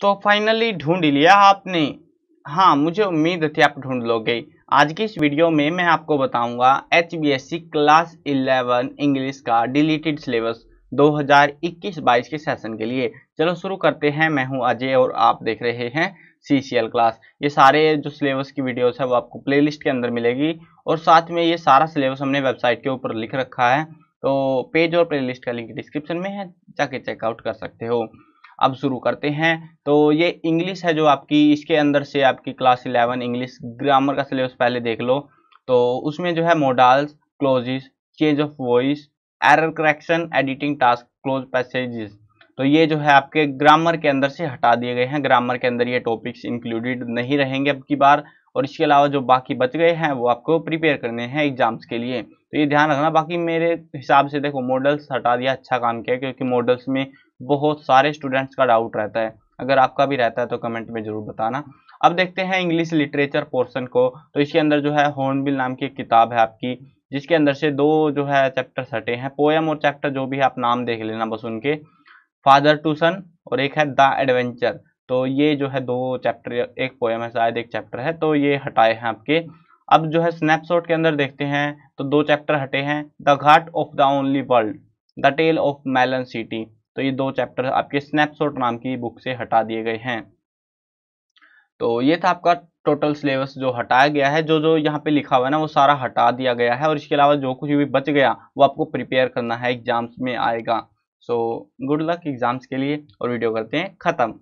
तो फाइनली ढूंढ लिया आपने हाँ मुझे उम्मीद थी आप ढूंढ लोगे आज की इस वीडियो में मैं आपको बताऊंगा एच क्लास 11 इंग्लिश का डिलीटेड सिलेबस 2021-22 के सेशन के लिए चलो शुरू करते हैं मैं हूं अजय और आप देख रहे हैं सी सी एल क्लास ये सारे जो सिलेबस की वीडियोस है वो आपको प्लेलिस्ट के अंदर मिलेगी और साथ में ये सारा सिलेबस हमने वेबसाइट के ऊपर लिख रखा है तो पेज और लिस्ट का लिंक डिस्क्रिप्शन में है जाके चेकआउट कर सकते हो अब शुरू करते हैं तो ये इंग्लिश है जो आपकी इसके अंदर से आपकी क्लास इलेवन इंग्लिश ग्रामर का सिलेबस पहले देख लो तो उसमें जो है modals clauses change of voice error correction editing task cloze passages तो ये जो है आपके ग्रामर के अंदर से हटा दिए गए हैं ग्रामर के अंदर ये टॉपिक्स इंक्लूडेड नहीं रहेंगे अब की बार और इसके अलावा जो बाकी बच गए हैं वो आपको प्रिपेयर करने हैं एग्जाम्स के लिए तो ये ध्यान रखना बाकी मेरे हिसाब से देखो मॉडल्स हटा दिया अच्छा काम किया क्योंकि मॉडल्स में बहुत सारे स्टूडेंट्स का डाउट रहता है अगर आपका भी रहता है तो कमेंट में ज़रूर बताना अब देखते हैं इंग्लिश लिटरेचर पोर्सन को तो इसके अंदर जो है हॉर्नबिल नाम की किताब है आपकी जिसके अंदर से दो जो है चैप्टर सटे हैं पोएम और चैप्टर जो भी है आप नाम देख लेना बस उनके फादर टू सन और एक है द एडवेंचर तो ये जो है दो चैप्टर एक पोएम है शायद एक चैप्टर है तो ये हटाए हैं आपके अब जो है स्नैपशॉट के अंदर देखते हैं तो दो चैप्टर हटे हैं the ghat of the only world the tale of melon city तो ये दो चैप्टर आपके स्नैपशॉट नाम की बुक से हटा दिए गए हैं तो ये था आपका टोटल सिलेबस जो हटाया गया है जो जो यहाँ पे लिखा हुआ है ना वो सारा हटा दिया गया है और इसके अलावा जो कुछ भी बच गया वो आपको प्रिपेयर करना है एग्जाम्स में आएगा सो गुड लक एग्जाम्स के लिए और वीडियो करते हैं ख़त्म